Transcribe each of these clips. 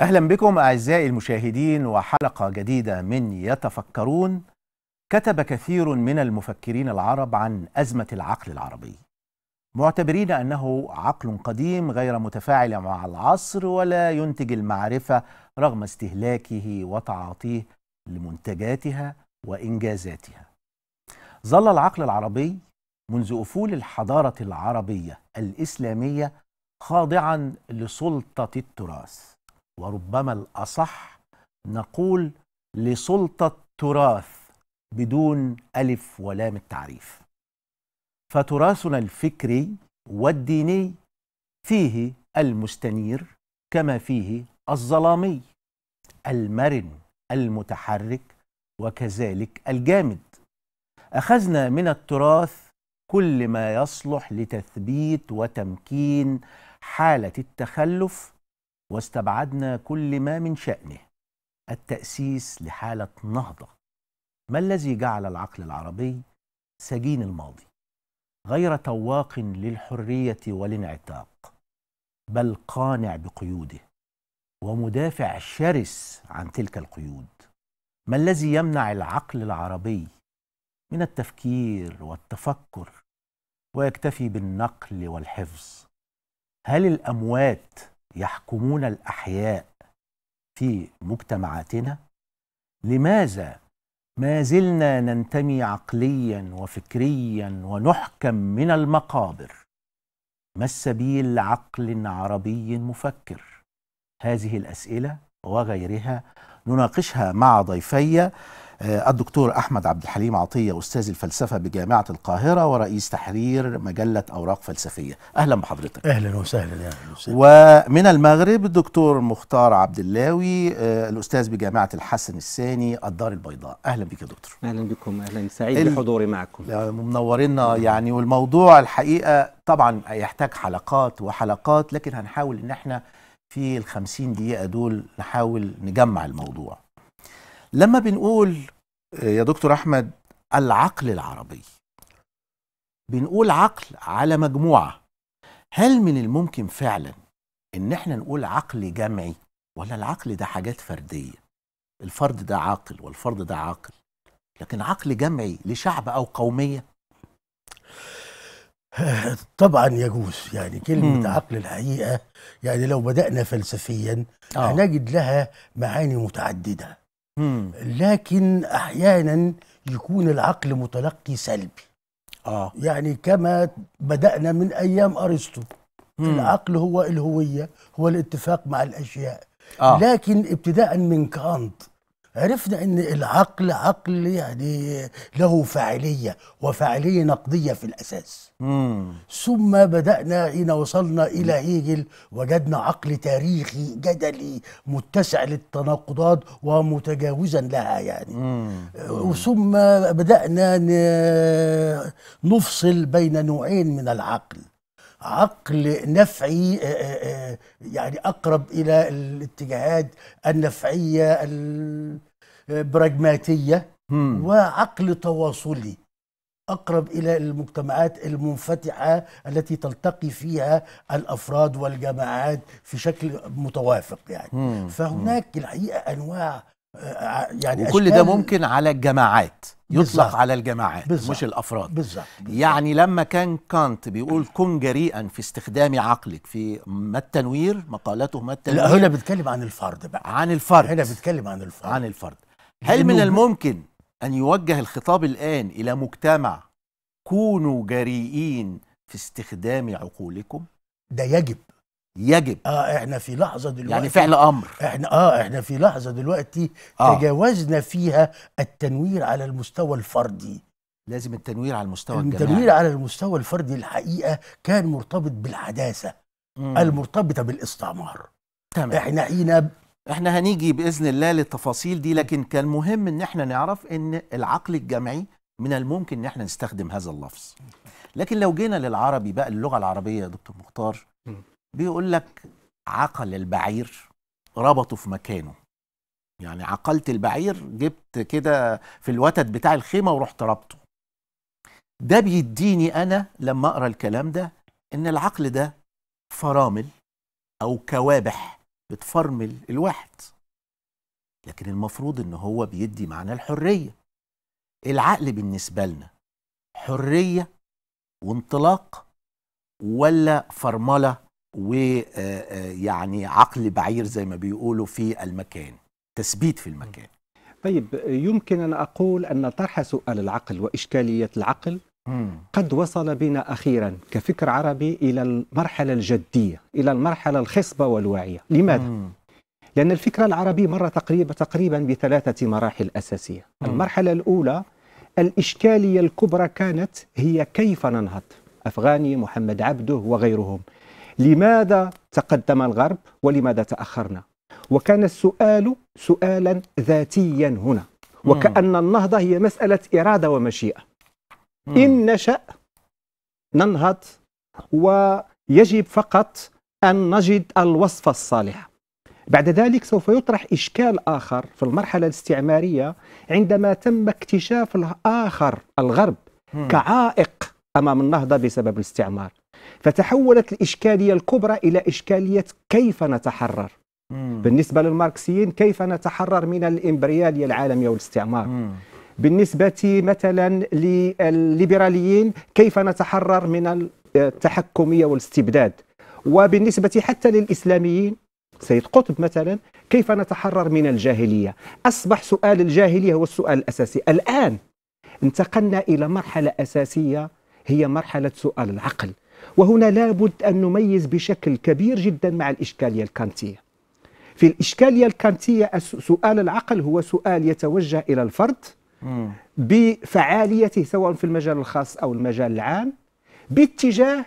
أهلا بكم أعزائي المشاهدين وحلقة جديدة من يتفكرون كتب كثير من المفكرين العرب عن أزمة العقل العربي معتبرين أنه عقل قديم غير متفاعل مع العصر ولا ينتج المعرفة رغم استهلاكه وتعاطيه لمنتجاتها وإنجازاتها ظل العقل العربي منذ أفول الحضارة العربية الإسلامية خاضعا لسلطة التراث وربما الأصح نقول لسلطة تراث بدون ألف ولام التعريف فتراثنا الفكري والديني فيه المستنير كما فيه الظلامي المرن المتحرك وكذلك الجامد أخذنا من التراث كل ما يصلح لتثبيت وتمكين حالة التخلف واستبعدنا كل ما من شأنه التأسيس لحالة نهضة ما الذي جعل العقل العربي سجين الماضي غير تواق للحرية والانعتاق بل قانع بقيوده ومدافع شرس عن تلك القيود ما الذي يمنع العقل العربي من التفكير والتفكر ويكتفي بالنقل والحفظ هل الأموات يحكمون الأحياء في مجتمعاتنا لماذا ما زلنا ننتمي عقليا وفكريا ونحكم من المقابر ما السبيل لعقل عربي مفكر هذه الاسئله وغيرها نناقشها مع ضيفي آه، الدكتور أحمد عبد الحليم عطية أستاذ الفلسفة بجامعة القاهرة ورئيس تحرير مجلة أوراق فلسفية أهلا بحضرتك أهلا وسهلا يا وسهلا. ومن المغرب الدكتور مختار عبد اللاوي آه، الأستاذ بجامعة الحسن الثاني الدار البيضاء أهلا بك يا دكتور أهلا بكم أهلا سعيد ال... بحضوري معكم منورنا يعني والموضوع الحقيقة طبعا يحتاج حلقات وحلقات لكن هنحاول إن احنا في الخمسين دقيقة دول نحاول نجمع الموضوع لما بنقول آه، يا دكتور أحمد العقل العربي بنقول عقل على مجموعة هل من الممكن فعلا ان احنا نقول عقل جمعي ولا العقل ده حاجات فردية الفرد ده عاقل والفرد ده عاقل لكن عقل جمعي لشعب او قومية طبعا يجوز يعني كلمة مم. عقل الحقيقة يعني لو بدأنا فلسفيا آه. هنجد لها معاني متعددة مم. لكن أحيانا يكون العقل متلقي سلبي آه. يعني كما بدأنا من أيام أرسطو العقل هو الهوية هو الاتفاق مع الأشياء آه. لكن ابتداء من كانت عرفنا ان العقل عقل يعني له فاعليه وفاعليه نقديه في الاساس مم. ثم بدانا حين وصلنا الى هيجل وجدنا عقل تاريخي جدلي متسع للتناقضات ومتجاوزا لها يعني مم. وثم بدانا نفصل بين نوعين من العقل عقل نفعي آه، آه، آه، يعني اقرب الى الاتجاهات النفعيه البراجماتيه وعقل تواصلي اقرب الى المجتمعات المنفتحه التي تلتقي فيها الافراد والجماعات في شكل متوافق يعني فهناك الحقيقه انواع آه، يعني وكل ده ممكن على الجماعات يطلق بالزبط. على الجماعات بالزبط. مش الافراد بالزبط. بالزبط. يعني لما كان كانت بيقول كن جريئا في استخدام عقلك في ما التنوير مقالته ما التنوير لا هنا بيتكلم عن الفرد بقى عن الفرد هنا بيتكلم عن الفرد عن الفرد هل من الممكن ان يوجه الخطاب الان الى مجتمع كونوا جريئين في استخدام عقولكم ده يجب يجب اه احنا في لحظه دلوقتي يعني فعل امر احنا اه احنا في لحظه دلوقتي آه. تجاوزنا فيها التنوير على المستوى الفردي لازم التنوير على المستوى الجماعي التنوير على المستوى الفردي الحقيقه كان مرتبط بالحداثه مم. المرتبطه بالاستعمار تمام احنا حين احنا هنيجي باذن الله للتفاصيل دي لكن كان مهم ان احنا نعرف ان العقل الجمعي من الممكن ان احنا نستخدم هذا اللفظ لكن لو جينا للعربي بقى اللغه العربيه يا دكتور مختار بيقول لك عقل البعير ربطه في مكانه يعني عقلت البعير جبت كده في الوتد بتاع الخيمه ورحت ربطه ده بيديني انا لما اقرا الكلام ده ان العقل ده فرامل او كوابح بتفرمل الواحد لكن المفروض ان هو بيدي معنى الحريه العقل بالنسبه لنا حريه وانطلاق ولا فرمله ويعني عقل بعير زي ما بيقولوا في المكان تثبيت في المكان طيب يمكن أن أقول أن طرح سؤال العقل وإشكالية العقل قد وصل بنا أخيرا كفكر عربي إلى المرحلة الجدية إلى المرحلة الخصبة والواعية لماذا؟ لأن الفكر العربي مر تقريبا تقريبا بثلاثة مراحل أساسية المرحلة الأولى الإشكالية الكبرى كانت هي كيف ننهض أفغاني محمد عبده وغيرهم لماذا تقدم الغرب ولماذا تأخرنا وكان السؤال سؤالا ذاتيا هنا وكأن النهضة هي مسألة إرادة ومشيئة إن نشأ ننهض ويجب فقط أن نجد الوصفة الصالحة بعد ذلك سوف يطرح إشكال آخر في المرحلة الاستعمارية عندما تم اكتشاف الآخر الغرب كعائق أمام النهضة بسبب الاستعمار فتحولت الإشكالية الكبرى إلى إشكالية كيف نتحرر مم. بالنسبة للماركسيين كيف نتحرر من الإمبريالية العالمية والاستعمار مم. بالنسبة مثلا للليبراليين كيف نتحرر من التحكمية والاستبداد وبالنسبة حتى للإسلاميين سيد قطب مثلا كيف نتحرر من الجاهلية أصبح سؤال الجاهلية هو السؤال الأساسي الآن انتقلنا إلى مرحلة أساسية هي مرحلة سؤال العقل وهنا لابد أن نميز بشكل كبير جدا مع الإشكالية الكانتية في الإشكالية الكانتية سؤال العقل هو سؤال يتوجه إلى الفرد بفعاليته سواء في المجال الخاص أو المجال العام باتجاه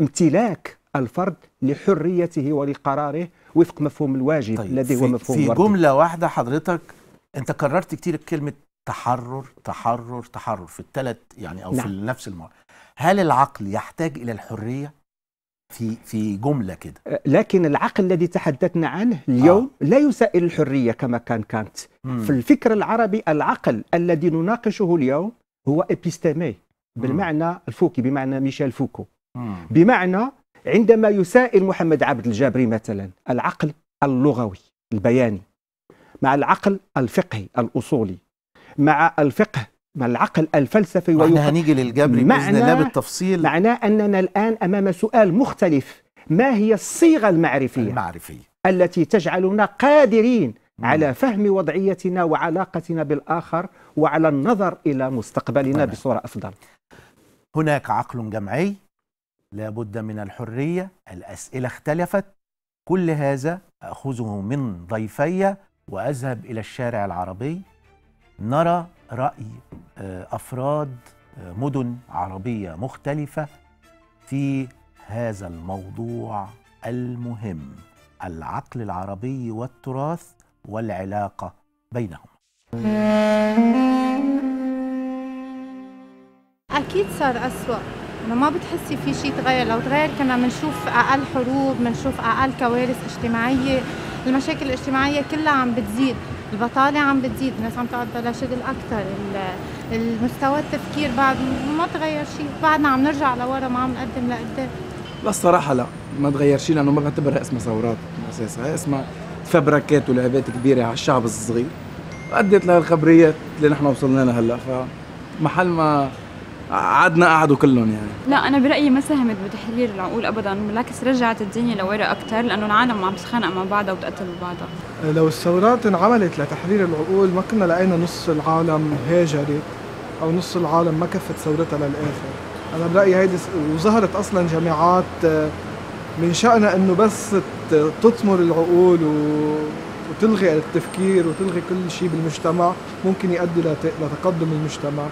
امتلاك الفرد لحريته ولقراره وفق مفهوم الواجب طيب الذي هو مفهوم في وردي. جملة واحدة حضرتك أنت كررت كتير كلمة تحرر تحرر تحرر في الثلاث يعني أو نعم. في نفس المرة هل العقل يحتاج الى الحريه في في جمله كده أه، لكن العقل الذي تحدثنا عنه اليوم آه. لا يسائل الحريه كما كان كانت مم. في الفكر العربي العقل الذي نناقشه اليوم هو ابيستيمي بالمعنى الفوكي بمعنى ميشيل فوكو مم. بمعنى عندما يسائل محمد عبد الجابري مثلا العقل اللغوي البياني مع العقل الفقهي الاصولي مع الفقه ما العقل الفلسفي احنا هنيجي للجبري بإذن الله بالتفصيل معناه أننا الآن أمام سؤال مختلف ما هي الصيغة المعرفية المعرفية التي تجعلنا قادرين مم. على فهم وضعيتنا وعلاقتنا بالآخر وعلى النظر إلى مستقبلنا مم. بصورة أفضل هناك عقل جمعي لابد من الحرية الأسئلة اختلفت كل هذا أخذه من ضيفي وأذهب إلى الشارع العربي نرى راي آه، افراد آه، مدن عربيه مختلفه في هذا الموضوع المهم العقل العربي والتراث والعلاقه بينهما اكيد صار اسوا انه ما بتحسي في شيء تغير لو تغير كنا بنشوف اقل حروب بنشوف اقل كوارث اجتماعيه المشاكل الاجتماعيه كلها عم بتزيد البطالة عم بتزيد الناس عم تقعد بلا شغل أكثر المستوى التفكير بعد ما تغير شيء بعدنا عم نرجع لورا ما عم نقدم لقدام لا الصراحة لا ما تغير شيء لأنه ما بعتبرها اسمها ثورات هي اسمها تفبركات ولعبات كبيرة على الشعب الصغير أدت لها الخبريات اللي نحن وصلنا لها هلا فمحل ما قعدنا قعدوا كلهم يعني لا انا برايي ما ساهمت بتحرير العقول ابدا بالعكس رجعت الدنيا لورا اكثر لانه العالم عم تتخانق مع بعضها وتقتل بعضها آه، لو الثورات انعملت لتحرير العقول ما كنا لقينا نص العالم هاجرت او نص العالم ما كفت ثورتها للاخر انا برايي هيدي وظهرت اصلا جماعات آه، من شأنها انه بس تطمر العقول و... وتلغي التفكير وتلغي كل شيء بالمجتمع ممكن يؤدي لتقدم المجتمع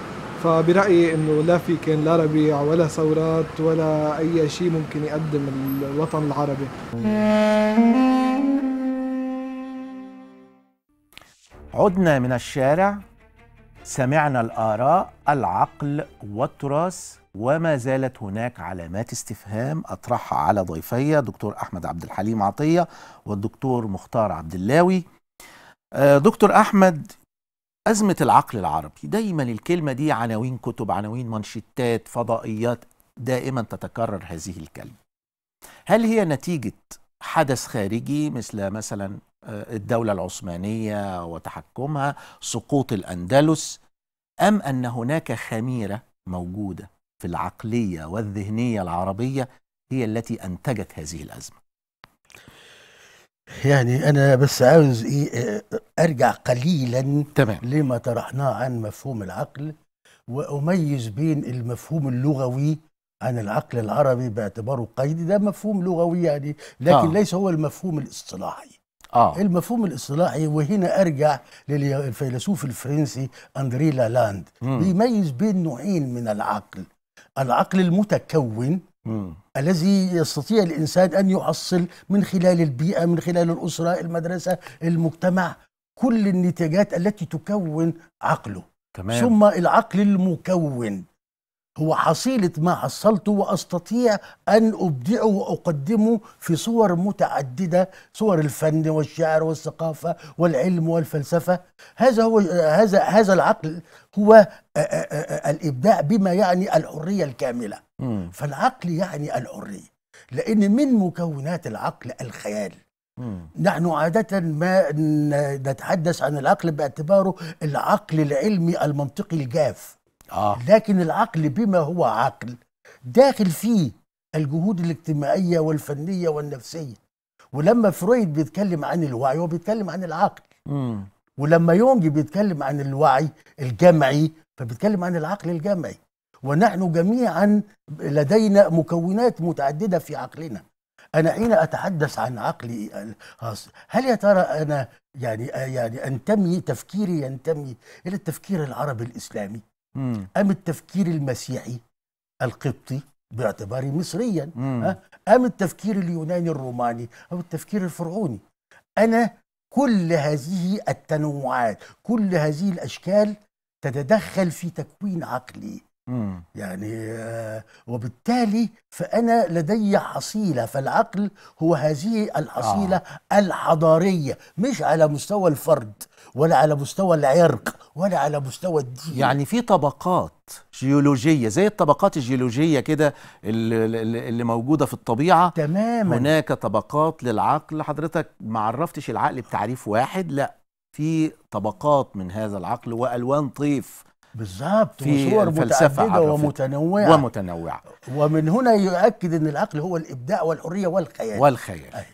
فبرأيي أنه لا في كان لا ربيع ولا ثورات ولا أي شيء ممكن يقدم الوطن العربي عدنا من الشارع سمعنا الآراء العقل والتراث وما زالت هناك علامات استفهام أطرحها على ضيفي دكتور أحمد عبد الحليم عطية والدكتور مختار عبد اللاوي آه، دكتور أحمد أزمة العقل العربي دايما الكلمة دي عناوين كتب عناوين منشطات فضائيات دائما تتكرر هذه الكلمة هل هي نتيجة حدث خارجي مثل مثلا آه، الدولة العثمانية وتحكمها سقوط الأندلس أم أن هناك خميرة موجودة في العقلية والذهنية العربية هي التي أنتجت هذه الأزمة يعني انا بس عاوز ايه آه، ارجع قليلا تمام. لما طرحناه عن مفهوم العقل واميز بين المفهوم اللغوي عن العقل العربي باعتباره قيدي ده مفهوم لغوي يعني لكن آه. ليس هو المفهوم الاصطلاحي آه. المفهوم الاصطلاحي وهنا ارجع للفيلسوف الفرنسي اندري لالاند بيميز بين نوعين من العقل العقل المتكون مم. الذي يستطيع الانسان ان يحصل من خلال البيئه من خلال الاسره المدرسه المجتمع كل النتاجات التي تكون عقله تمام. ثم العقل المكون هو حصيلة ما حصلته وأستطيع أن أبدعه وأقدمه في صور متعددة صور الفن والشعر والثقافة والعلم والفلسفة هذا هو هذا هذا العقل هو الإبداع بما يعني الحرية الكاملة م. فالعقل يعني الحرية لأن من مكونات العقل الخيال نحن عادة ما نتحدث عن العقل باعتباره العقل العلمي المنطقي الجاف آه. لكن العقل بما هو عقل داخل فيه الجهود الاجتماعية والفنية والنفسية ولما فرويد بيتكلم عن الوعي هو بيتكلم عن العقل مم. ولما يونج بيتكلم عن الوعي الجمعي فبيتكلم عن العقل الجمعي ونحن جميعا لدينا مكونات متعددة في عقلنا أنا حين أتحدث عن عقلي هل يا ترى أنا يعني يعني أنتمي تفكيري ينتمي إلى التفكير العربي الإسلامي أم التفكير المسيحي القبطي باعتباره مصريا أم التفكير اليوناني الروماني أم التفكير الفرعوني أنا كل هذه التنوعات كل هذه الأشكال تتدخل في تكوين عقلي يعني آه، وبالتالي فأنا لدي حصيلة فالعقل هو هذه الحصيلة آه. الحضارية مش على مستوى الفرد ولا على مستوى العرق ولا على مستوى الدين يعني في طبقات جيولوجية زي الطبقات الجيولوجية كده اللي, اللي موجودة في الطبيعة تماما هناك طبقات للعقل حضرتك ما عرفتش العقل بتعريف واحد لا في طبقات من هذا العقل وألوان طيف بالظبط وصور متعدده ومتنوعه ومتنوعه ومن هنا يؤكد ان العقل هو الابداع والحريه والخيال والخيال أي.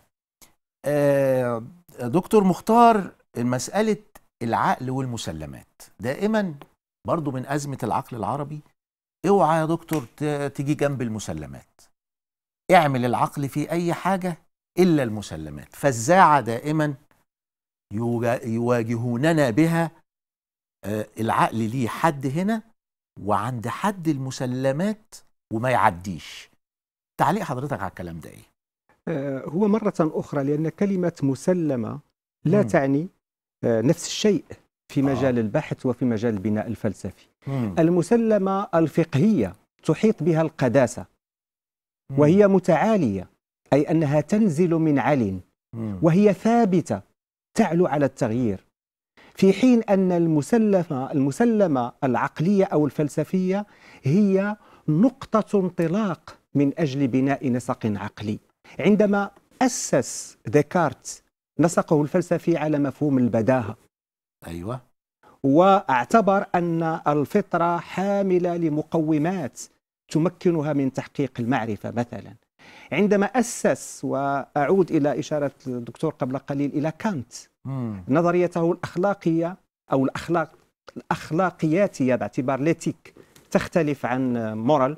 آه دكتور مختار مسألة العقل والمسلمات دائما برضو من أزمة العقل العربي اوعى يا دكتور تيجي جنب المسلمات اعمل العقل في أي حاجة إلا المسلمات فالزاعة دائما يواجهوننا بها آه، العقل ليه حد هنا وعند حد المسلمات وما يعديش تعليق حضرتك على الكلام ده ايه آه، هو مرة أخرى لأن كلمة مسلمة لا م. تعني نفس الشيء في آه. مجال آه. البحث وفي مجال البناء الفلسفي مم. المسلمة الفقهية تحيط بها القداسة مم. وهي متعالية أي أنها تنزل من عل وهي ثابتة تعلو على التغيير في حين أن المسلمة, المسلمة العقلية أو الفلسفية هي نقطة انطلاق من أجل بناء نسق عقلي عندما أسس ديكارت نسقه الفلسفي على مفهوم البداهة أيوة واعتبر أن الفطرة حاملة لمقومات تمكنها من تحقيق المعرفة مثلا عندما أسس وأعود إلى إشارة الدكتور قبل قليل إلى كانت مم. نظريته الأخلاقية أو الأخلاق الأخلاقياتية باعتبار ليتيك تختلف عن مورال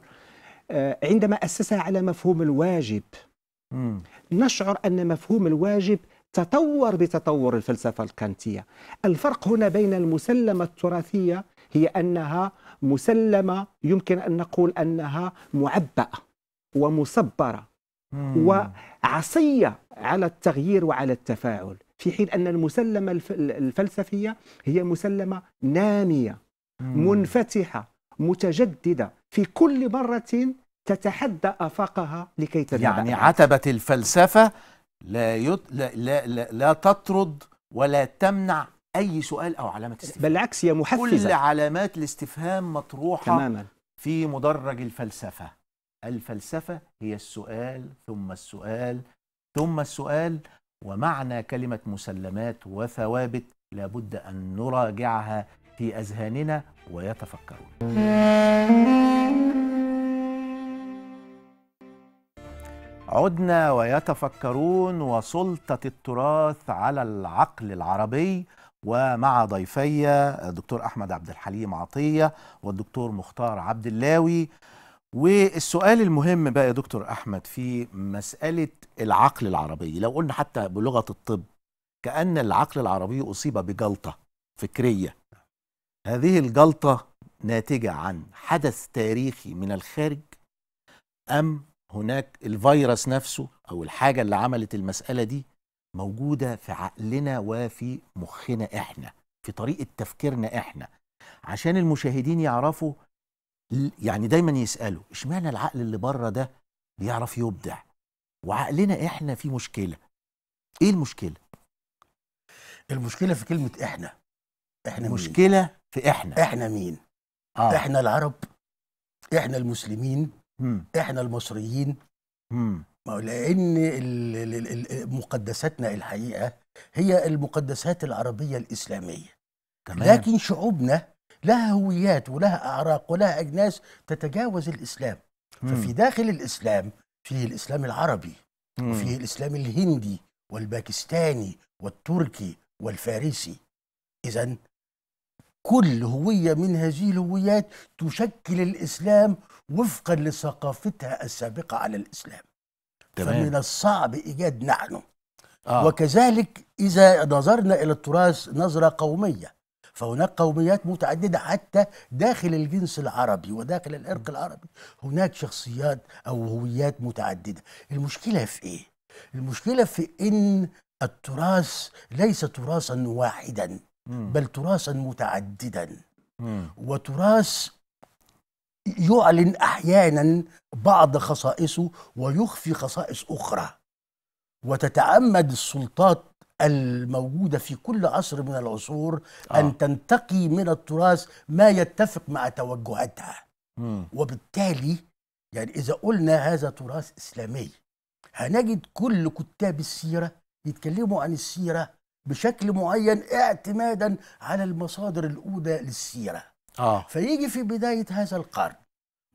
عندما أسسها على مفهوم الواجب مم. نشعر أن مفهوم الواجب تطور بتطور الفلسفة الكانتية الفرق هنا بين المسلمة التراثية هي أنها مسلمة يمكن أن نقول أنها معبأة ومصبرة وعصية على التغيير وعلى التفاعل في حين أن المسلمة الفلسفية هي مسلمة نامية منفتحة متجددة في كل مرة تتحدى آفاقها لكي تتبع يعني عتبة الفلسفة لا, يط... لا, لا, لا, لا تطرد ولا تمنع اي سؤال او علامه استفهام بالعكس هي محفزه كل علامات الاستفهام مطروحه تماما في مدرج الفلسفه الفلسفه هي السؤال ثم السؤال ثم السؤال ومعنى كلمه مسلمات وثوابت لابد ان نراجعها في اذهاننا ويتفكرون عدنا ويتفكرون وسلطة التراث على العقل العربي ومع ضيفي الدكتور أحمد عبد الحليم عطية والدكتور مختار عبد اللاوي والسؤال المهم بقى يا دكتور أحمد في مسألة العقل العربي لو قلنا حتى بلغة الطب كأن العقل العربي أصيب بجلطة فكرية هذه الجلطة ناتجة عن حدث تاريخي من الخارج أم هناك الفيروس نفسه او الحاجه اللي عملت المساله دي موجوده في عقلنا وفي مخنا احنا في طريقه تفكيرنا احنا عشان المشاهدين يعرفوا يعني دايما يسالوا اشمعنى العقل اللي بره ده بيعرف يبدع وعقلنا احنا في مشكله ايه المشكله المشكله في كلمه احنا احنا مشكله مين؟ في احنا احنا مين آه. احنا العرب احنا المسلمين مم. احنا المصريين مم. لان مقدساتنا الحقيقه هي المقدسات العربيه الاسلاميه تمام. لكن شعوبنا لها هويات ولها اعراق ولها اجناس تتجاوز الاسلام مم. ففي داخل الاسلام فيه الاسلام العربي مم. وفيه الاسلام الهندي والباكستاني والتركي والفارسي اذا كل هويه من هذه الهويات تشكل الاسلام وفقا لثقافتها السابقة على الإسلام تمام. فمن الصعب إيجاد نحن آه. وكذلك إذا نظرنا إلى التراث نظرة قومية فهناك قوميات متعددة حتى داخل الجنس العربي وداخل العرق العربي هناك شخصيات أو هويات متعددة المشكلة في إيه؟ المشكلة في إن التراث ليس تراثا واحدا بل تراثا متعددا وتراث يعلن احيانا بعض خصائصه ويخفي خصائص اخرى وتتعمد السلطات الموجودة في كل عصر من العصور آه. أن تنتقي من التراث ما يتفق مع توجهاتها وبالتالي يعني إذا قلنا هذا تراث إسلامي هنجد كل كتاب السيرة يتكلموا عن السيرة بشكل معين اعتمادا على المصادر الأولى للسيرة آه. فيجي في بداية هذا القرن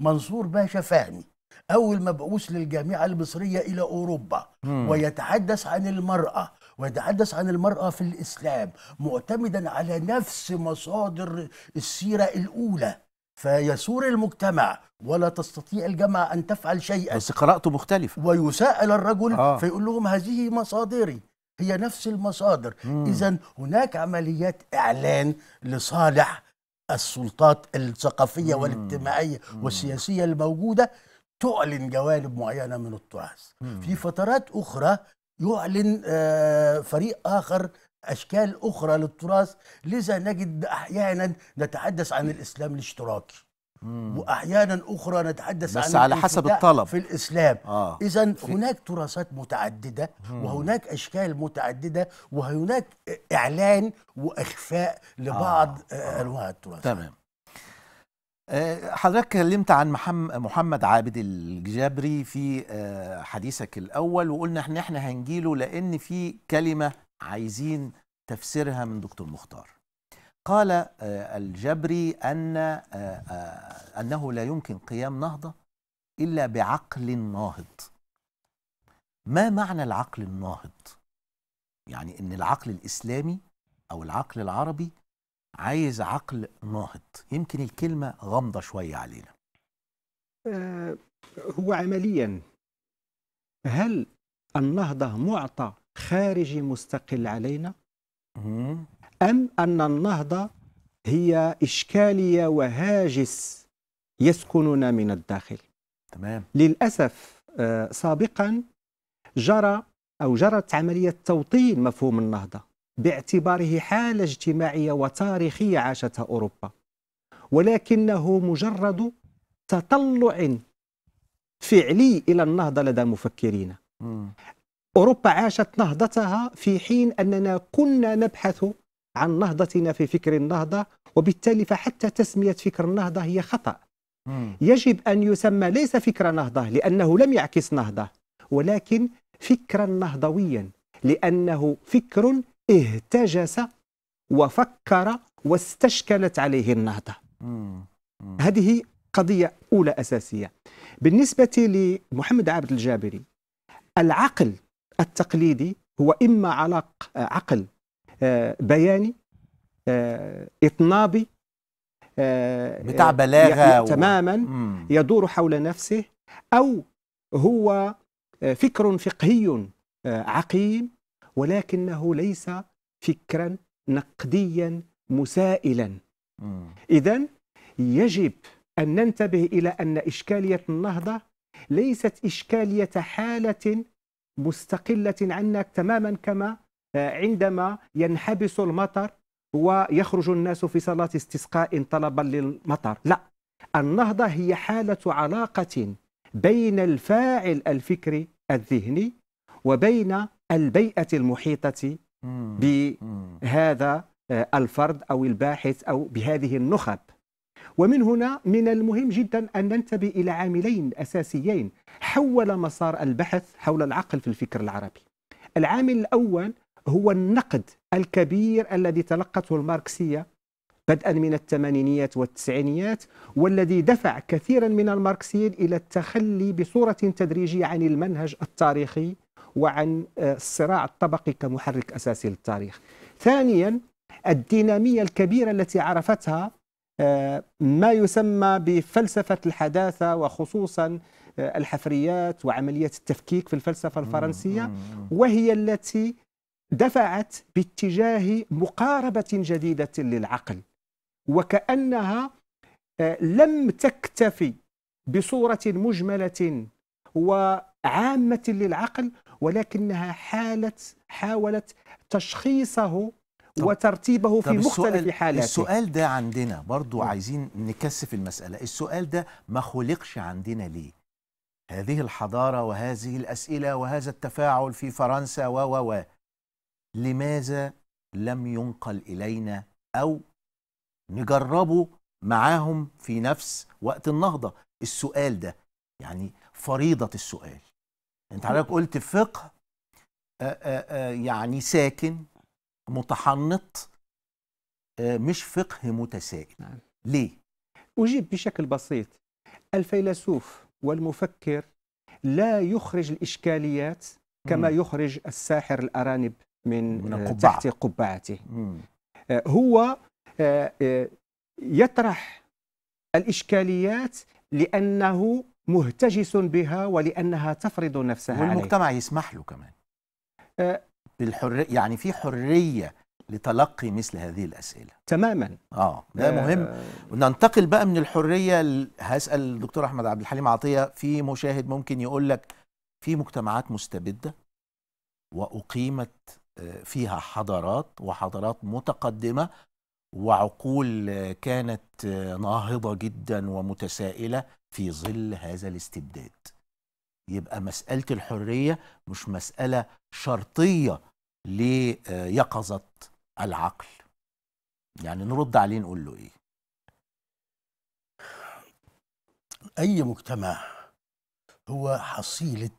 منصور باشا فهمي أول مبعوث للجامعة المصرية إلى أوروبا مم. ويتحدث عن المرأة ويتحدث عن المرأة في الإسلام معتمدا على نفس مصادر السيرة الأولى فيسور المجتمع ولا تستطيع الجامعة أن تفعل شيئا بس قراءته مختلفة ويسأل الرجل آه. فيقول لهم هذه مصادري هي نفس المصادر إذا هناك عمليات إعلان لصالح السلطات الثقافية والاجتماعية والسياسية الموجودة تعلن جوانب معينة من التراث في فترات أخرى يعلن آه، فريق آخر أشكال أخرى للتراث لذا نجد أحيانا نتحدث عن الإسلام الاشتراكي مم. واحيانا اخرى نتحدث بس عن على حسب الطلب في الاسلام آه. اذا هناك تراثات متعدده مم. وهناك اشكال متعدده وهناك اعلان واخفاء لبعض آه. آه. آه. انواع التراث تمام آه، حضرتك كلمت عن محمد عابد الجابري في آه، حديثك الاول وقلنا ان احنا هنجيله لان في كلمه عايزين تفسيرها من دكتور مختار قال آه، الجبري أن آه، آه، أنه لا يمكن قيام نهضة إلا بعقل ناهض ما معنى العقل الناهض؟ يعني إن العقل الإسلامي أو العقل العربي عايز عقل ناهض يمكن الكلمة غامضة شوية علينا هو عمليا هل النهضة معطى خارجي مستقل علينا؟ أم أن النهضة هي إشكالية وهاجس يسكننا من الداخل تمام للأسف آه، سابقا جرى أو جرت عملية توطين مفهوم النهضة باعتباره حالة اجتماعية وتاريخية عاشتها أوروبا ولكنه مجرد تطلع فعلي إلى النهضة لدى مفكرين م. أوروبا عاشت نهضتها في حين أننا كنا نبحث عن نهضتنا في فكر النهضة وبالتالي فحتى تسمية فكر النهضة هي خطأ يجب أن يسمى ليس فكر نهضة لأنه لم يعكس نهضة ولكن فكرا نهضويا لأنه فكر اهتجس وفكر واستشكلت عليه النهضة هذه قضية أولى أساسية بالنسبة لمحمد عبد الجابري العقل التقليدي هو إما علاق آه، عقل آه، بياني آه، اطنابي بتاع آه، بلاغه و... تماما يدور حول نفسه او هو فكر فقهي عقيم ولكنه ليس فكرا نقديا مسائلا اذا يجب ان ننتبه الى ان اشكاليه النهضه ليست اشكاليه حاله مستقله عنا تماما كما عندما ينحبس المطر ويخرج الناس في صلاة استسقاء طلبا للمطر لا النهضة هي حالة علاقة بين الفاعل الفكري الذهني وبين البيئة المحيطة بهذا آه، الفرد أو الباحث أو بهذه النخب ومن هنا من المهم جدا أن ننتبه إلى عاملين أساسيين حول مسار البحث حول العقل في الفكر العربي العامل الأول هو النقد الكبير الذي تلقته الماركسية بدءا من الثمانينيات والتسعينيات والذي دفع كثيرا من الماركسيين إلى التخلي بصورة تدريجية عن المنهج التاريخي وعن آه، الصراع الطبقي كمحرك أساسي للتاريخ ثانيا الدينامية الكبيرة التي عرفتها آه، ما يسمى بفلسفة الحداثة وخصوصا آه، الحفريات وعملية التفكيك في الفلسفة الفرنسية وهي التي دفعت باتجاه مقاربة جديدة للعقل وكأنها آه، لم تكتفي بصورة مجملة وعامة للعقل ولكنها حالت حاولت تشخيصه وترتيبه في مختلف حالاته السؤال ده عندنا برضو نعم. عايزين نكثف المسألة السؤال ده ما خلقش عندنا ليه هذه الحضارة وهذه الأسئلة وهذا التفاعل في فرنسا و و و لماذا لم ينقل إلينا أو نجربه معاهم في نفس وقت النهضة السؤال ده يعني فريضة السؤال انت حضرتك قلت فقه آه، آه، آه، يعني ساكن متحنط مش فقه متسائل نعم. ليه؟ أجيب بشكل بسيط الفيلسوف والمفكر لا يخرج الإشكاليات كما يخرج الساحر الأرانب من, من آه، القبعة. تحت قبعته آه، هو آه، يطرح الإشكاليات لأنه مهتجس بها ولأنها تفرض نفسها والمجتمع عليه. يسمح له كمان بالحرية يعني في حرية لتلقي مثل هذه الأسئلة تماما آه ده آه مهم ننتقل بقى من الحرية هسأل الدكتور أحمد عبد الحليم عطية في مشاهد ممكن يقول لك في مجتمعات مستبدة وأقيمت فيها حضارات وحضارات متقدمه وعقول كانت ناهضه جدا ومتسائله في ظل هذا الاستبداد يبقى مساله الحريه مش مساله شرطيه ليقظه العقل يعني نرد عليه نقول له ايه اي مجتمع هو حصيله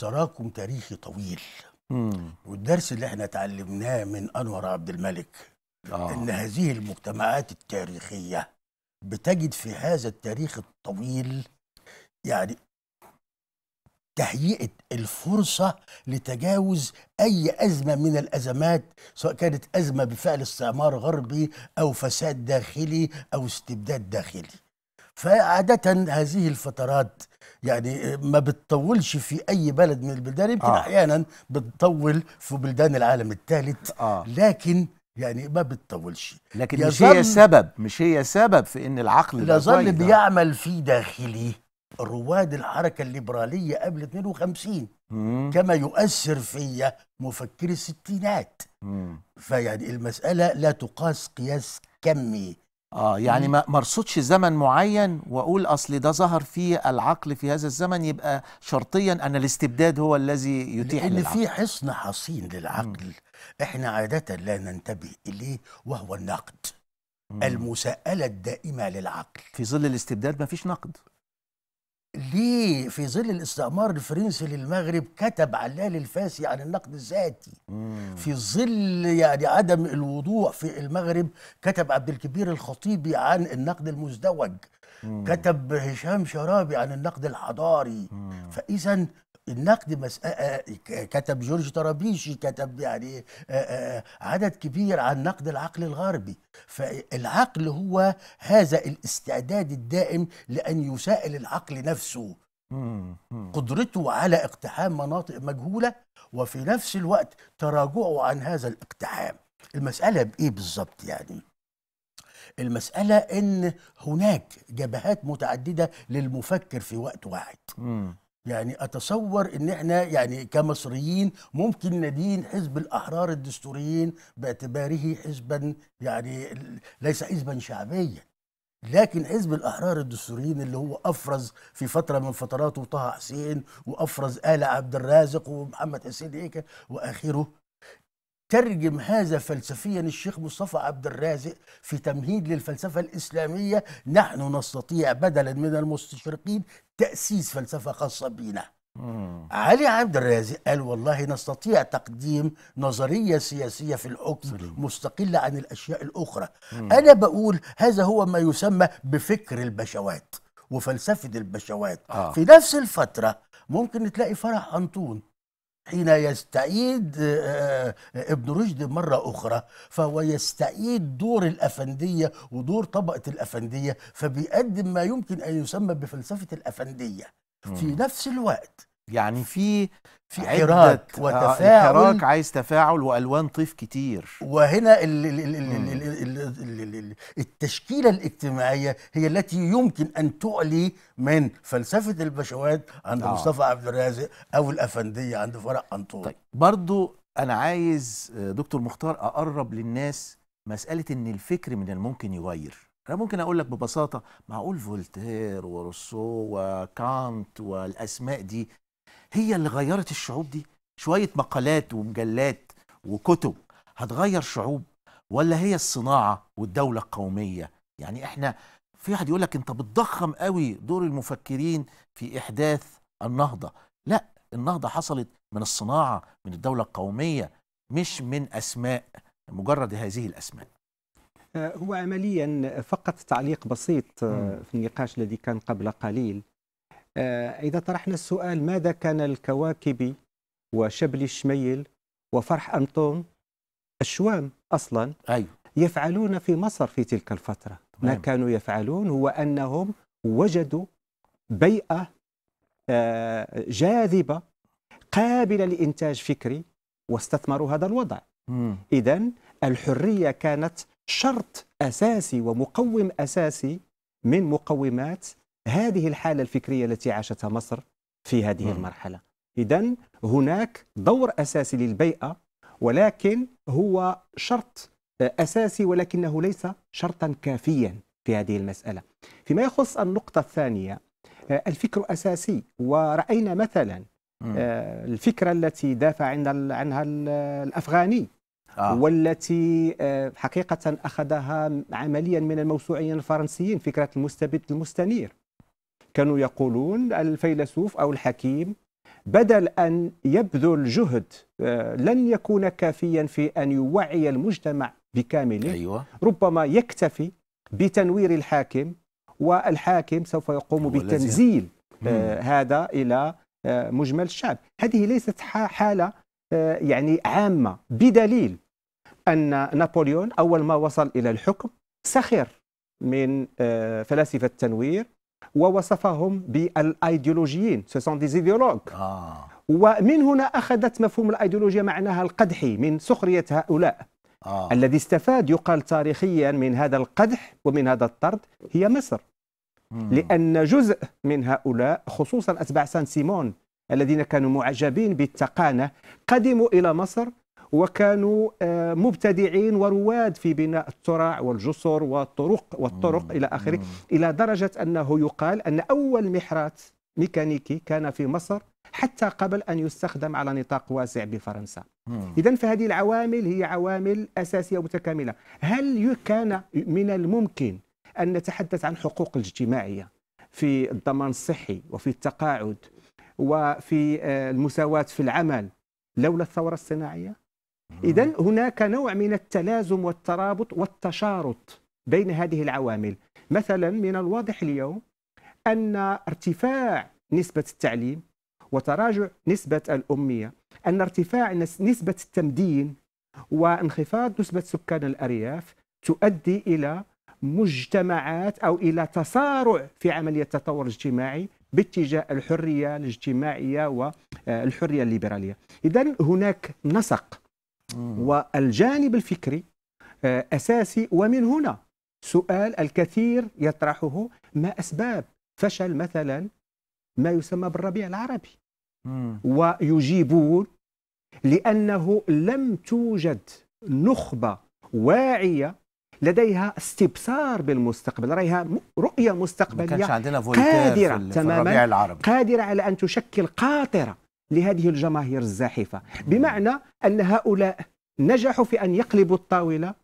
تراكم تاريخي طويل والدرس اللي احنا تعلمناه من انور عبد الملك آه. ان هذه المجتمعات التاريخيه بتجد في هذا التاريخ الطويل يعني تهيئه الفرصه لتجاوز اي ازمه من الازمات سواء كانت ازمه بفعل استعمار غربي او فساد داخلي او استبداد داخلي فعادة هذه الفترات يعني آه، ما بتطولش في اي بلد من البلدان يمكن آه. احيانا بتطول في بلدان العالم الثالث آه. لكن يعني ما بتطولش لكن مش هي سبب مش هي سبب في ان العقل ظل بيعمل في داخلي رواد الحركة الليبرالية قبل 52 مم. كما يؤثر في مفكري الستينات فيعني المسألة لا تقاس قياس كمي اه يعني ما مرصودش زمن معين واقول اصل ده ظهر فيه العقل في هذا الزمن يبقى شرطيا ان الاستبداد هو الذي يتيح لأن للعقل في حصن حصين للعقل مم. احنا عاده لا ننتبه اليه وهو النقد مم. المساءله الدائمه للعقل في ظل الاستبداد مفيش نقد ليه في ظل الاستعمار الفرنسي للمغرب كتب علال الفاسي عن النقد الذاتي في ظل يعني عدم الوضوح في المغرب كتب عبد الكبير الخطيبي عن النقد المزدوج مم. كتب هشام شرابي عن النقد الحضاري فاذا النقد مسألة كتب جورج طرابيشي كتب يعني عدد كبير عن نقد العقل الغربي فالعقل هو هذا الاستعداد الدائم لأن يسائل العقل نفسه قدرته على اقتحام مناطق مجهولة وفي نفس الوقت تراجعه عن هذا الاقتحام المسألة بإيه بالظبط يعني؟ المسألة إن هناك جبهات متعددة للمفكر في وقت واحد يعني اتصور ان احنا يعني كمصريين ممكن ندين حزب الاحرار الدستوريين باعتباره حزبا يعني ليس حزبا شعبيا لكن حزب الاحرار الدستوريين اللي هو افرز في فتره من فتراته طه حسين وافرز ال عبد الرازق ومحمد حسين هيك واخره ترجم هذا فلسفيا الشيخ مصطفى عبد الرازق في تمهيد للفلسفه الاسلاميه نحن نستطيع بدلا من المستشرقين تأسيس فلسفة خاصة بنا علي عبد الرازق قال والله نستطيع تقديم نظرية سياسية في الحكم مستقلة عن الأشياء الأخرى مم. أنا بقول هذا هو ما يسمى بفكر البشوات وفلسفة البشوات آه. في نفس الفترة ممكن تلاقي فرح أنطون حين يستعيد آه، آه، ابن رشد مرة أخرى فهو يستعيد دور الأفندية ودور طبقة الأفندية فبيقدم ما يمكن أن يسمى بفلسفة الأفندية في نفس الوقت يعني في في حراك آه، وتفاعل حراك عايز تفاعل والوان طيف كتير وهنا التشكيله الاجتماعيه هي التي يمكن ان تعلي من فلسفه البشوات عند آه. مصطفى عبد الرازق او الافنديه عند فرق انطون طيب برضو انا عايز آه، دكتور مختار اقرب للناس مساله ان الفكر من الممكن يغير انا ممكن اقول لك ببساطه معقول فولتير وروسو وكانت والاسماء دي هي اللي غيرت الشعوب دي شوية مقالات ومجلات وكتب هتغير شعوب ولا هي الصناعة والدولة القومية يعني احنا في واحد يقول لك انت بتضخم قوي دور المفكرين في احداث النهضة لا النهضة حصلت من الصناعة من الدولة القومية مش من أسماء مجرد هذه الأسماء آه، هو عمليا فقط تعليق بسيط آه، في النقاش الذي كان قبل قليل آه، إذا طرحنا السؤال ماذا كان الكواكبي وشبل الشميل وفرح أنطون الشوام أصلا أيوه. يفعلون في مصر في تلك الفترة ما كانوا يفعلون هو أنهم وجدوا بيئة آه، جاذبة قابلة لإنتاج فكري واستثمروا هذا الوضع إذا الحرية كانت شرط أساسي ومقوم أساسي من مقومات هذه الحالة الفكرية التي عاشتها مصر في هذه م. المرحلة إذا هناك دور أساسي للبيئة ولكن هو شرط أساسي ولكنه ليس شرطا كافيا في هذه المسألة فيما يخص النقطة الثانية آه، الفكر أساسي ورأينا مثلا آه، الفكرة التي دافع عنها الأفغاني آه. والتي آه، حقيقة أخذها عمليا من الموسوعيين الفرنسيين فكرة المستبد المستنير كانوا يقولون الفيلسوف أو الحكيم بدل أن يبذل جهد آه، لن يكون كافيا في أن يوعي المجتمع بكامله أيوة. ربما يكتفي بتنوير الحاكم والحاكم سوف يقوم بتنزيل آه، هذا إلى آه، مجمل الشعب هذه ليست حالة يعني عامة بدليل أن نابليون أول ما وصل إلى الحكم سخر من فلاسفة التنوير ووصفهم بالايديولوجيين سو دي ايديولوج آه. ومن هنا اخذت مفهوم الايديولوجيا معناها القدحي من سخريه هؤلاء آه. الذي استفاد يقال تاريخيا من هذا القدح ومن هذا الطرد هي مصر مم. لأن جزء من هؤلاء خصوصا أتباع سان سيمون الذين كانوا معجبين بالتقانة قدموا إلى مصر وكانوا آه، مبتدعين ورواد في بناء الترع والجسر والطرق والطرق إلى آخره إلى درجة أنه يقال أن أول محرات ميكانيكي كان في مصر حتى قبل أن يستخدم على نطاق واسع بفرنسا إذا فهذه العوامل هي عوامل أساسية متكاملة هل كان من الممكن أن نتحدث عن حقوق الاجتماعية في الضمان الصحي وفي التقاعد وفي آه، المساواة في العمل لولا الثورة الصناعية إذا هناك نوع من التلازم والترابط والتشارط بين هذه العوامل مثلا من الواضح اليوم أن ارتفاع نسبة التعليم وتراجع نسبة الأمية أن ارتفاع نسبة التمدين وانخفاض نسبة سكان الأرياف تؤدي إلى مجتمعات أو إلى تصارع في عملية التطور الاجتماعي باتجاه الحرية الاجتماعية والحرية آه، الليبرالية إذا هناك نسق والجانب الفكري آه، أساسي ومن هنا سؤال الكثير يطرحه ما أسباب فشل مثلا ما يسمى بالربيع العربي ويجيبون لأنه لم توجد نخبة واعية لديها استبصار بالمستقبل لديها رؤية مستقبلية عندنا قادرة في تماما العربي. قادرة على أن تشكل قاطرة لهذه الجماهير الزاحفة بمعنى أن هؤلاء نجحوا في أن يقلبوا الطاولة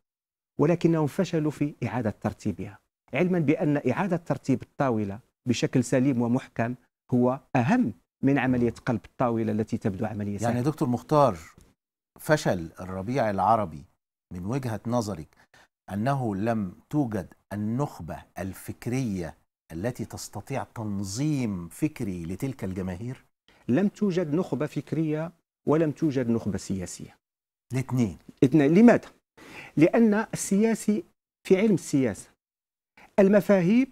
ولكنهم فشلوا في إعادة ترتيبها علما بأن إعادة ترتيب الطاولة بشكل سليم ومحكم هو أهم من عملية قلب الطاولة التي تبدو عملية سهلة. يعني دكتور مختار فشل الربيع العربي من وجهة نظرك أنه لم توجد النخبة الفكرية التي تستطيع تنظيم فكري لتلك الجماهير؟ لم توجد نخبة فكرية ولم توجد نخبة سياسية الاثنين الاثنين لماذا؟ لأن السياسي في علم السياسة المفاهيم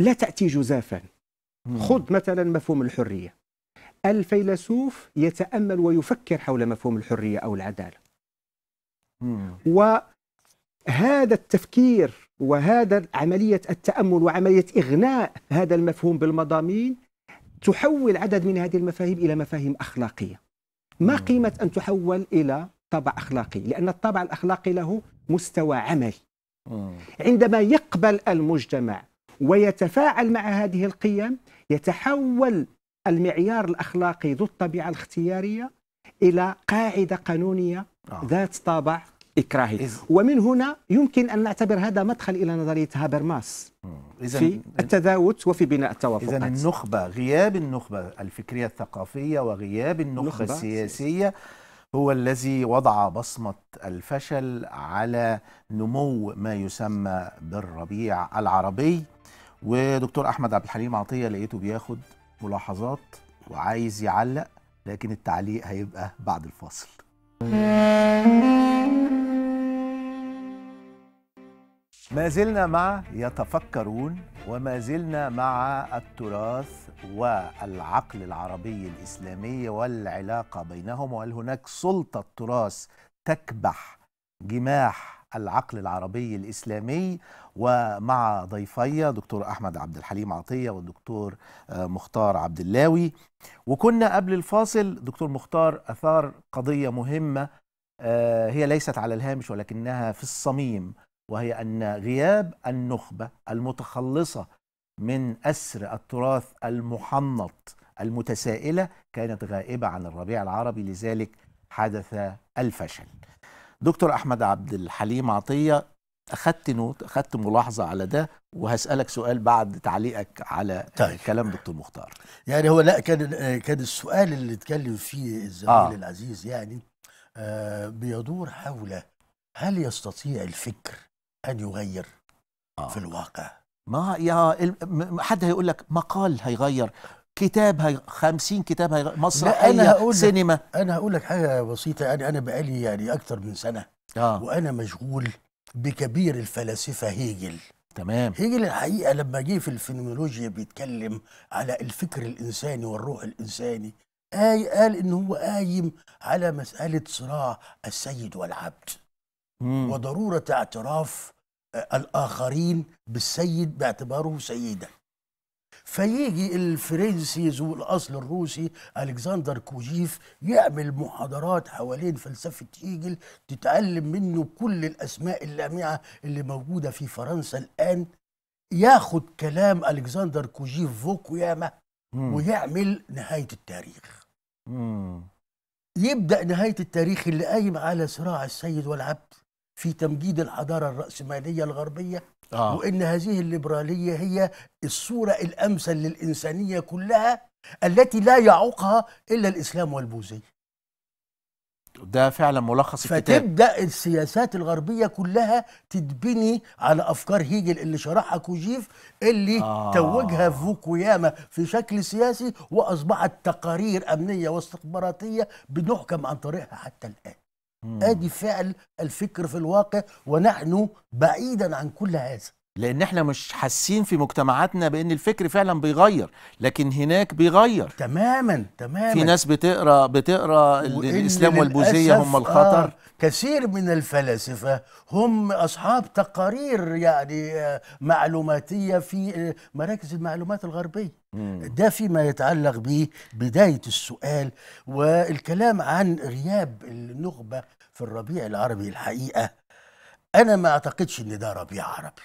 لا تأتي جزافا خذ مثلا مفهوم الحرية الفيلسوف يتأمل ويفكر حول مفهوم الحرية أو العدالة وهذا التفكير وهذا عملية التأمل وعملية إغناء هذا المفهوم بالمضامين تحول عدد من هذه المفاهيم إلى مفاهيم أخلاقية ما قيمة أن تحول إلى طابع أخلاقي لأن الطابع الأخلاقي له مستوى عملي عندما يقبل المجتمع ويتفاعل مع هذه القيم يتحول المعيار الأخلاقي ذو الطبيعة الاختيارية إلى قاعدة قانونية آه. ذات طابع إكراهي ومن هنا يمكن أن نعتبر هذا مدخل إلى نظرية هابرماس إذن... في التذاوت وفي بناء التوافقات إذا النخبة غياب النخبة الفكرية الثقافية وغياب النخبة نخبة السياسية هو الذي وضع بصمة الفشل على نمو ما يسمى بالربيع العربي ودكتور أحمد عبد الحليم عطية لقيته بياخد ملاحظات وعايز يعلق لكن التعليق هيبقى بعد الفاصل ما زلنا مع يتفكرون وما زلنا مع التراث والعقل العربي الإسلامي والعلاقة بينهم وهل هناك سلطة تراث تكبح جماح العقل العربي الإسلامي ومع ضيفي دكتور أحمد عبد الحليم عطية والدكتور آه، مختار عبد اللاوي وكنا قبل الفاصل دكتور مختار أثار قضية مهمة آه، هي ليست على الهامش ولكنها في الصميم وهي أن غياب النخبة المتخلصة من أسر التراث المحنط المتسائلة كانت غائبة عن الربيع العربي لذلك حدث الفشل دكتور أحمد عبد الحليم عطية اخذت نوت اخذت ملاحظة على ده وهسألك سؤال بعد تعليقك على طيب. كلام دكتور مختار يعني هو لا كان كان السؤال اللي اتكلم فيه الزميل آه. العزيز يعني آه بيدور حول هل يستطيع الفكر ان يغير آه. في الواقع ما يا حد هيقول لك مقال هيغير كتاب هي 50 كتاب هي مصر أنا هقول سينما انا هقول لك حاجه بسيطه يعني انا بقالي يعني اكثر من سنه آه. وانا مشغول بكبير الفلاسفه هيجل تمام هيجل الحقيقه لما جه في الفينومولوجيا بيتكلم على الفكر الانساني والروح الانساني آي قال ان هو قايم على مساله صراع السيد والعبد مم. وضروره اعتراف الآخرين بالسيد باعتباره سيدا فيجي الفرنسي ذو الأصل الروسي ألكسندر كوجيف يعمل محاضرات حوالين فلسفة هيجل تتعلم منه كل الأسماء اللامعة اللي موجودة في فرنسا الآن ياخد كلام ألكسندر كوجيف فوكوياما ويعمل نهاية التاريخ مم. يبدأ نهاية التاريخ اللي قايم على صراع السيد والعبد في تمجيد الحضاره الراسماليه الغربيه آه. وان هذه الليبراليه هي الصوره الامثل للانسانيه كلها التي لا يعوقها الا الاسلام والبوذيه ده فعلا ملخص الكتاب فتبدا السياسات الغربيه كلها تتبني على افكار هيجل اللي شرحها كوجيف اللي آه. توجها فوكوياما في شكل سياسي واصبحت تقارير امنيه واستخباراتيه بنحكم عن طريقها حتى الان ادي فعل الفكر في الواقع ونحن بعيدا عن كل هذا لان احنا مش حاسين في مجتمعاتنا بان الفكر فعلا بيغير لكن هناك بيغير تماما تماما في ناس بتقرا بتقرا الاسلام والبوذيه هم آه، الخطر آه كثير من الفلاسفه هم اصحاب تقارير يعني آه، معلوماتيه في آه، مراكز المعلومات الغربيه ده فيما يتعلق ببداية السؤال والكلام عن غياب النخبة في الربيع العربي الحقيقة أنا ما أعتقدش إن ده ربيع عربي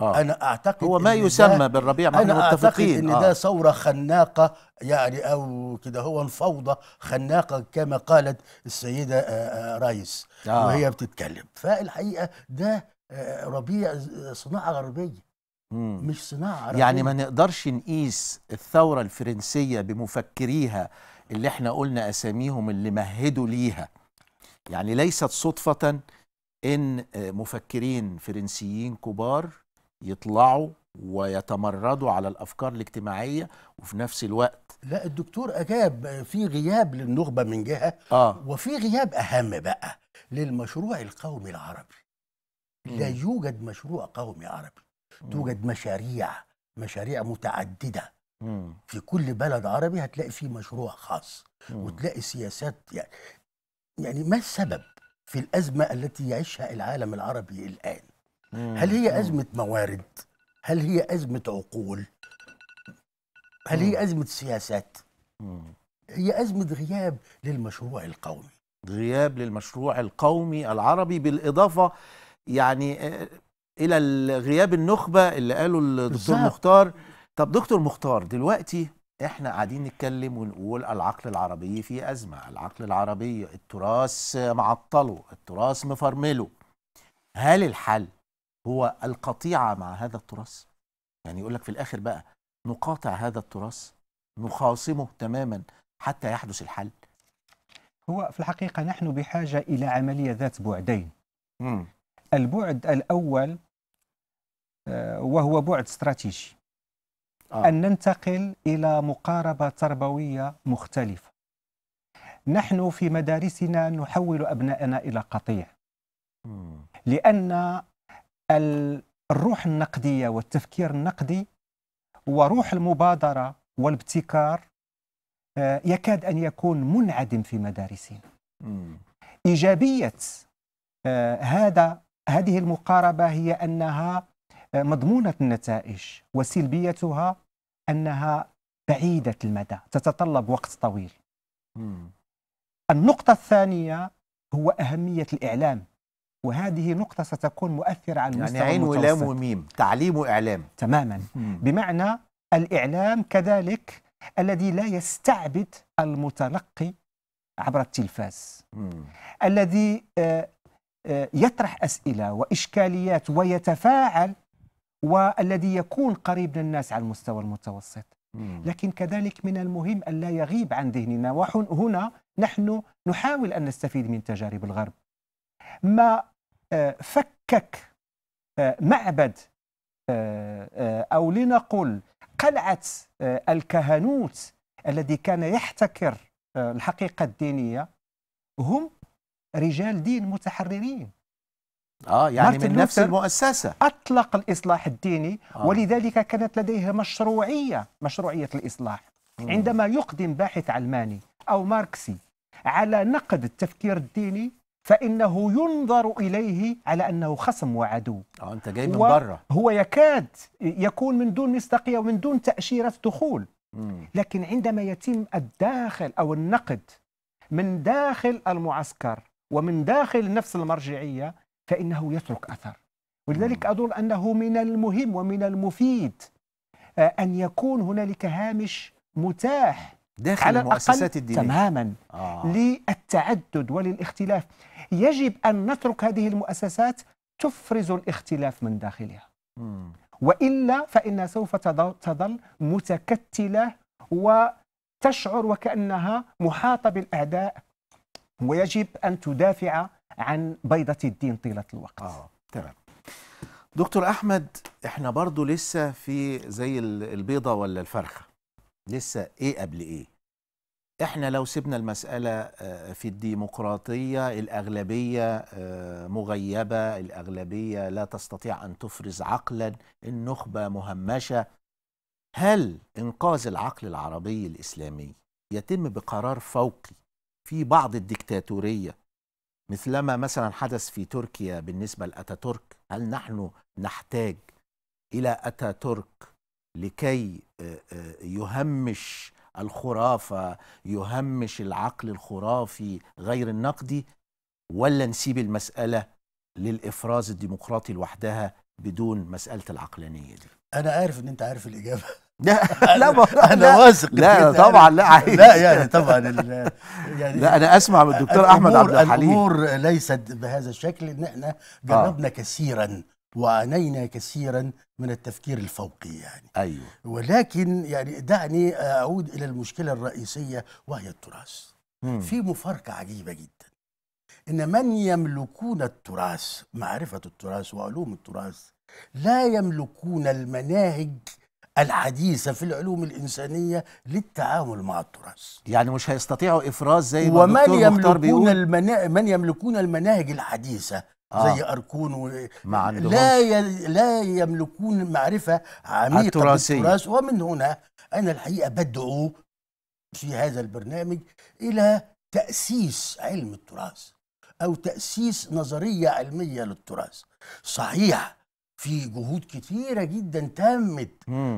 آه. أنا أعتقد هو ما إن يسمى بالربيع أنا أعتقد إن آه. ده ثورة خناقة يعني أو كده هو فوضى خناقة كما قالت السيدة آه, آه، رايس آه. وهي بتتكلم فالحقيقة ده آه، ربيع آه، صناعة غربية مم. مش صناعه عربية. يعني ما نقدرش نقيس الثوره الفرنسيه بمفكريها اللي احنا قلنا اساميهم اللي مهدوا ليها يعني ليست صدفه ان آه، مفكرين فرنسيين كبار يطلعوا ويتمردوا على الافكار الاجتماعيه وفي نفس الوقت لا الدكتور اجاب في غياب للنخبه من جهه آه. وفي غياب اهم بقى للمشروع القومي العربي م. لا يوجد مشروع قومي عربي توجد مشاريع مشاريع متعدده في كل بلد عربي هتلاقي فيه مشروع خاص وتلاقي سياسات يعني يعني ما السبب في الازمه التي يعيشها العالم العربي الان هل هي ازمه موارد هل هي ازمه عقول هل هي ازمه سياسات هي ازمه غياب للمشروع القومي غياب للمشروع القومي العربي بالاضافه يعني آه، الى غياب النخبه اللي قاله الدكتور مختار طب دكتور مختار دلوقتي احنا قاعدين نتكلم ونقول العقل العربي في ازمه العقل العربي التراث معطله التراث مفرمله هل الحل هو القطيعه مع هذا التراث يعني يقول لك في الاخر بقى نقاطع هذا التراث نخاصمه تماما حتى يحدث الحل هو في الحقيقه نحن بحاجه الى عمليه ذات بعدين مم. البعد الاول آه، وهو بعد استراتيجي آه. أن ننتقل إلى مقاربة تربوية مختلفة نحن في مدارسنا نحول أبنائنا إلى قطيع م. لأن الروح النقدية والتفكير النقدي وروح المبادرة والابتكار آه، يكاد أن يكون منعدم في مدارسنا م. إيجابية آه، هذا هذه المقاربة هي أنها مضمونة النتائج وسلبيتها أنها بعيدة المدى تتطلب وقت طويل مم. النقطة الثانية هو أهمية الإعلام وهذه نقطة ستكون مؤثرة على يعني المستوى يعني عين ولام وميم تعليم وإعلام تماما مم. بمعنى الإعلام كذلك الذي لا يستعبد المتلقي عبر التلفاز مم. الذي آه، آه، يطرح أسئلة وإشكاليات ويتفاعل والذي يكون قريب للناس على المستوى المتوسط لكن كذلك من المهم أن لا يغيب عن ذهننا وهنا نحن نحاول أن نستفيد من تجارب الغرب ما آه، فكك آه، معبد آه، أو لنقل قلعة الكهنوت الذي كان يحتكر الحقيقة الدينية هم رجال دين متحررين اه يعني من نفس المؤسسه اطلق الاصلاح الديني آه. ولذلك كانت لديه مشروعيه مشروعيه الاصلاح مم. عندما يقدم باحث علماني او ماركسي على نقد التفكير الديني فإنه ينظر إليه على أنه خصم وعدو أه أنت جاي من برا هو يكاد يكون من دون مصداقية ومن دون تأشيرة دخول مم. لكن عندما يتم الداخل أو النقد من داخل المعسكر ومن داخل نفس المرجعية فإنه يترك أثر ولذلك أظن أنه من المهم ومن المفيد آه، أن يكون هنالك هامش متاح داخل على المؤسسات الدينية تماما آه. للتعدد وللاختلاف يجب أن نترك هذه المؤسسات تفرز الاختلاف من داخلها مم. وإلا فإنها سوف تظل متكتلة وتشعر وكأنها محاطة بالأعداء ويجب أن تدافع عن بيضة الدين طيلة الوقت آه، تمام دكتور أحمد إحنا برضو لسه في زي البيضة ولا الفرخة لسه إيه قبل إيه إحنا لو سيبنا المسألة آه، في الديمقراطية الأغلبية آه، مغيبة الأغلبية لا تستطيع أن تفرز عقلا النخبة مهمشة هل إنقاذ العقل العربي الإسلامي يتم بقرار فوقي في بعض الدكتاتورية مثلما مثلا حدث في تركيا بالنسبة لأتاتورك هل نحن نحتاج إلى أتاتورك لكي آه، آه، يهمش الخرافة يهمش العقل الخرافي غير النقدي ولا نسيب المسألة للإفراز الديمقراطي لوحدها بدون مسألة العقلانية دي أنا عارف إن أنت عارف الإجابة لا لا انا واثق لا طبعا لا عايز لا يعني طبعا يعني لا انا اسمع من الدكتور احمد عبد الحليم الامور ليست بهذا الشكل ان احنا جربنا آه. كثيرا وعانينا كثيرا من التفكير الفوقي يعني ايوه ولكن يعني دعني اعود الى المشكله الرئيسيه وهي التراث مم. في مفارقه عجيبه جدا ان من يملكون التراث معرفه التراث وعلوم التراث لا يملكون المناهج الحديثة في العلوم الإنسانية للتعامل مع التراث يعني مش هيستطيعوا إفراز زي ما ومن الدكتور مختار بيقول المنا... من يملكون المناهج الحديثة آه. زي أركون و... ما لا ي... لا يملكون معرفة عميقة بالتراث ومن هنا أنا الحقيقة بدعو في هذا البرنامج إلى تأسيس علم التراث أو تأسيس نظرية علمية للتراث صحيح في جهود كتيرة جدا تمت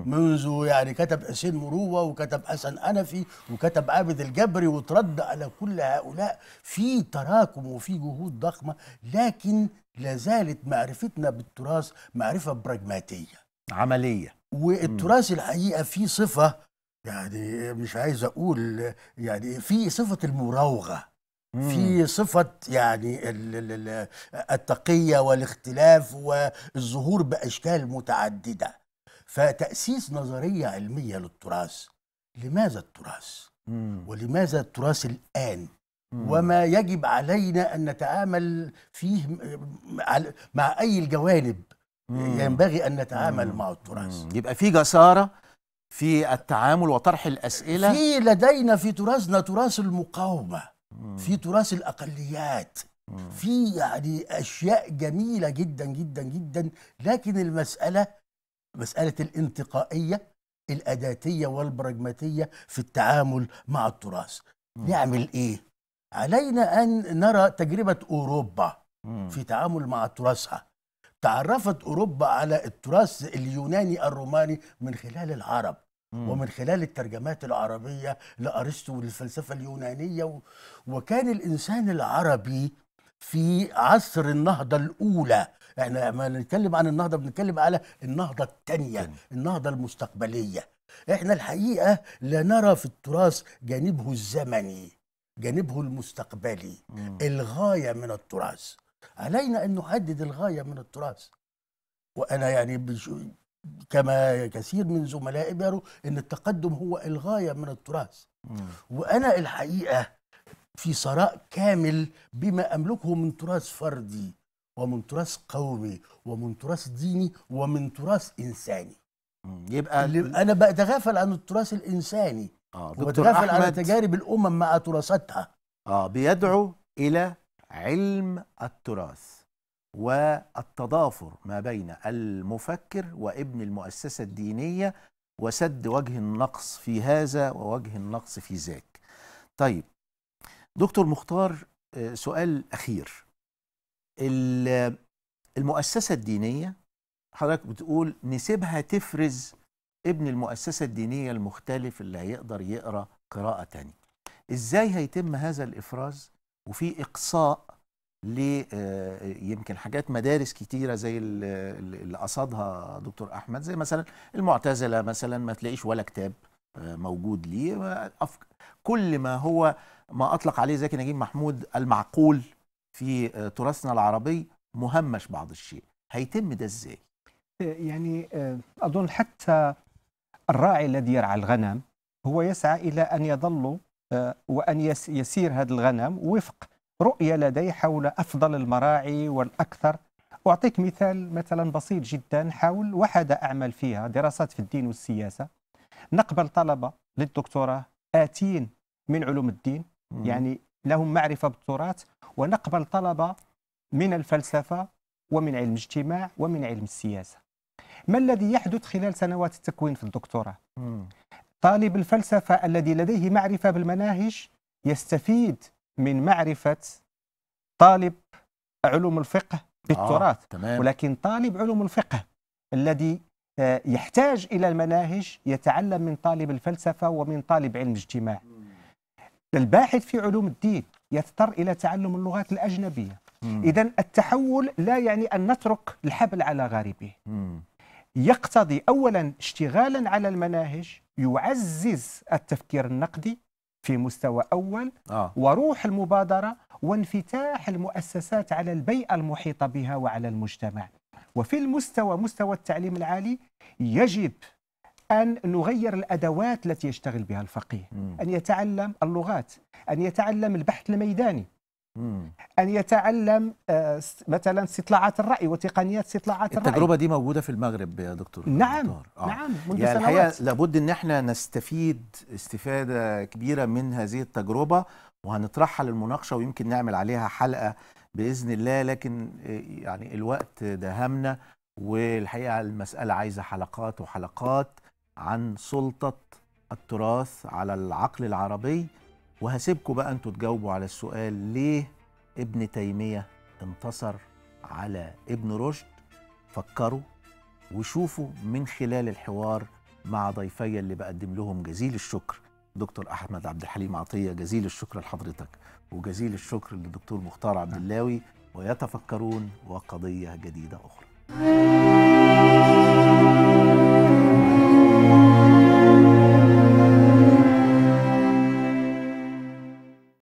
منذ يعني كتب حسين مروة وكتب حسن أنفي وكتب عابد الجبري وترد على كل هؤلاء في تراكم وفي جهود ضخمة لكن لا زالت معرفتنا بالتراث معرفة براجماتية عملية والتراث الحقيقة فيه صفة يعني مش عايز أقول يعني في صفة المراوغة في صفة يعني التقية والاختلاف والظهور بأشكال متعددة فتأسيس نظرية علمية للتراث لماذا التراث؟ ولماذا التراث الآن؟ وما يجب علينا أن نتعامل فيه مع أي الجوانب ينبغي أن نتعامل مع التراث يبقى في جسارة في التعامل وطرح الأسئلة في لدينا في تراثنا تراث المقاومة في تراث الاقليات في يعني اشياء جميله جدا جدا جدا لكن المساله مساله الانتقائيه الاداتيه والبراجماتيه في التعامل مع التراث نعمل ايه علينا ان نرى تجربه اوروبا في تعامل مع تراثها تعرفت اوروبا على التراث اليوناني الروماني من خلال العرب ومن خلال الترجمات العربية لأرسطو والفلسفة اليونانية و... وكان الإنسان العربي في عصر النهضة الأولى احنا لما نتكلم عن النهضة بنتكلم على النهضة الثانية النهضة المستقبلية احنا الحقيقة لا نرى في التراث جانبه الزمني جانبه المستقبلي مم. الغاية من التراث علينا أن نحدد الغاية من التراث وأنا يعني بشو كما كثير من زملائي بيروا ان التقدم هو الغايه من التراث وانا الحقيقه في ثراء كامل بما املكه من تراث فردي ومن تراث قومي ومن تراث ديني ومن تراث انساني يبقى انا بتغافل عن التراث الانساني آه وبتغافل عن تجارب الامم مع تراثاتها اه بيدعو الى علم التراث والتضافر ما بين المفكر وابن المؤسسة الدينية وسد وجه النقص في هذا ووجه النقص في ذاك طيب دكتور مختار آه، سؤال أخير المؤسسة الدينية حضرتك بتقول نسيبها تفرز ابن المؤسسة الدينية المختلف اللي هيقدر يقرأ قراءة تانية ازاي هيتم هذا الإفراز وفي إقصاء ل آه، يمكن حاجات مدارس كتيره زي اللي قصدها دكتور احمد زي مثلا المعتزله مثلا ما تلاقيش ولا كتاب آه، موجود ليه كل ما هو ما اطلق عليه زكي نجيب محمود المعقول في آه، تراثنا العربي مهمش بعض الشيء هيتم ده ازاي يعني اظن حتى الراعي الذي يرعى الغنم هو يسعى الى ان يظل وان يسير هذا الغنم وفق رؤية لدي حول أفضل المراعي والأكثر أعطيك مثال مثلا بسيط جدا حول وحدة أعمل فيها دراسات في الدين والسياسة نقبل طلبة للدكتوراه آتين من علوم الدين مم. يعني لهم معرفة بالتراث ونقبل طلبة من الفلسفة ومن علم الاجتماع ومن علم السياسة ما الذي يحدث خلال سنوات التكوين في الدكتوراه؟ مم. طالب الفلسفة الذي لديه معرفة بالمناهج يستفيد من معرفة طالب علوم الفقه آه، بالتراث آه، تمام. ولكن طالب علوم الفقه الذي آه، يحتاج إلى المناهج يتعلم من طالب الفلسفة ومن طالب علم الاجتماع الباحث في علوم الدين يضطر إلى تعلم اللغات الأجنبية إذا التحول لا يعني أن نترك الحبل على غاربه يقتضي أولا اشتغالا على المناهج يعزز التفكير النقدي في مستوى أول آه. وروح المبادرة وانفتاح المؤسسات على البيئة المحيطة بها وعلى المجتمع وفي المستوى مستوى التعليم العالي يجب أن نغير الأدوات التي يشتغل بها الفقيه م. أن يتعلم اللغات أن يتعلم البحث الميداني أن يتعلم آه، مثلا استطلاعات الرأي وتقنيات استطلاعات الرأي التجربة دي موجودة في المغرب يا دكتور نعم دكتور. آه. نعم منذ يعني سنوات. الحقيقة لابد أن احنا نستفيد استفادة كبيرة من هذه التجربة وهنطرحها للمناقشة ويمكن نعمل عليها حلقة بإذن الله لكن آه، يعني الوقت داهمنا والحقيقة المسألة عايزة حلقات وحلقات عن سلطة التراث على العقل العربي وهسيبكم بقى انتوا تجاوبوا على السؤال ليه ابن تيمية انتصر على ابن رشد فكروا وشوفوا من خلال الحوار مع ضيفي اللي بقدم لهم جزيل الشكر دكتور احمد عبد الحليم عطيه جزيل الشكر لحضرتك وجزيل الشكر للدكتور مختار عبد اللاوي ويتفكرون وقضيه جديده اخرى